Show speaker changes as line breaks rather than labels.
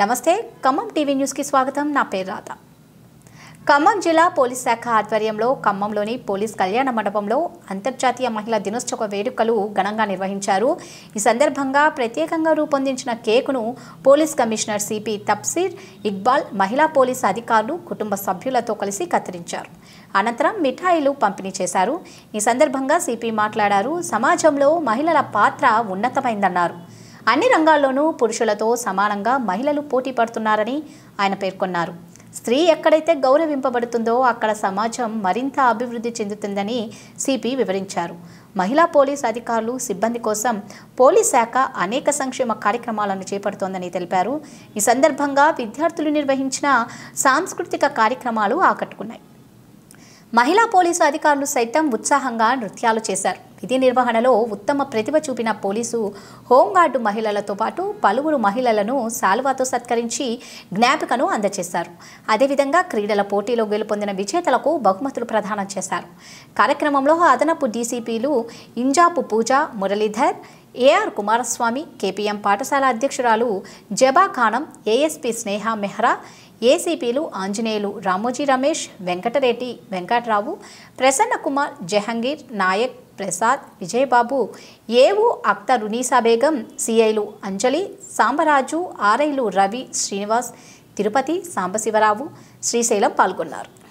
నమస్తే ఖమ్మం టీవీ న్యూస్కి స్వాగతం నా పేరు రాధ ఖమ్మం జిల్లా పోలీస్ శాఖ ఆధ్వర్యంలో ఖమ్మంలోని పోలీస్ కళ్యాణ మండపంలో అంతర్జాతీయ మహిళా దినోత్సవ వేడుకలు ఘనంగా నిర్వహించారు ఈ సందర్భంగా ప్రత్యేకంగా రూపొందించిన కేకును police commissioner CP Tafseer Iqbal మహిళా పోలీస్ అధికారులు కుటుంబ సభ్యులతో కలిసి కత్తిరించారు అనంతరం మిఠాయిలు పంపిణీ చేశారు ఈ సందర్భంగా సిపి మాట్లాడారు సమాజంలో మహిళల పాత్ర ఉన్నతమైందన్నారు అన్ని రంగాల్లోనూ పురుషులతో సమానంగా మహిళలు పోటీ పడుతున్నారని ఆయన పేర్కొన్నారు స్త్రీ ఎక్కడైతే గౌరవింపబడుతుందో అక్కడ సమాజం మరింత అభివృద్ధి చెందుతుందని సిపి వివరించారు మహిళా పోలీస్ అధికారులు సిబ్బంది కోసం పోలీస్ శాఖ అనేక సంక్షేమ కార్యక్రమాలను చేపడుతోందని తెలిపారు ఈ సందర్భంగా విద్యార్థులు నిర్వహించిన సాంస్కృతిక కార్యక్రమాలు ఆకట్టుకున్నాయి మహిళా పోలీసు అధికారులు సైతం ఉత్సాహంగా నృత్యాలు చేశారు విధి నిర్వహణలో ఉత్తమ ప్రతిభ చూపిన పోలీసు హోంగార్డు మహిళలతో పాటు పలువురు మహిళలను శాలువాతో సత్కరించి జ్ఞాపికను అందజేశారు అదేవిధంగా క్రీడల పోటీలో గెలుపొందిన విజేతలకు బహుమతులు ప్రదానం చేశారు కార్యక్రమంలో అదనపు డీసీపీలు ఇంజాపు పూజ మురళీధర్ ఏఆర్ కుమారస్వామి కేపీఎం పాఠశాల అధ్యక్షురాలు జబా ఖానం ఏఎస్పీ స్నేహ మెహ్రా ఏసీపీలు ఆంజనేయులు రామోజీ రమేష్ వెంకటరెడ్డి వెంకట్రావు ప్రసన్న కుమార్ జహంగీర్ నాయక్ ప్రసాద్ విజయబాబు ఏవు అక్తర్ రునీసా బేగం సిఐలు అంజలి సాంబరాజు ఆర్ఐలు రవి శ్రీనివాస్ తిరుపతి సాంబశివరావు శ్రీశైలం పాల్గొన్నారు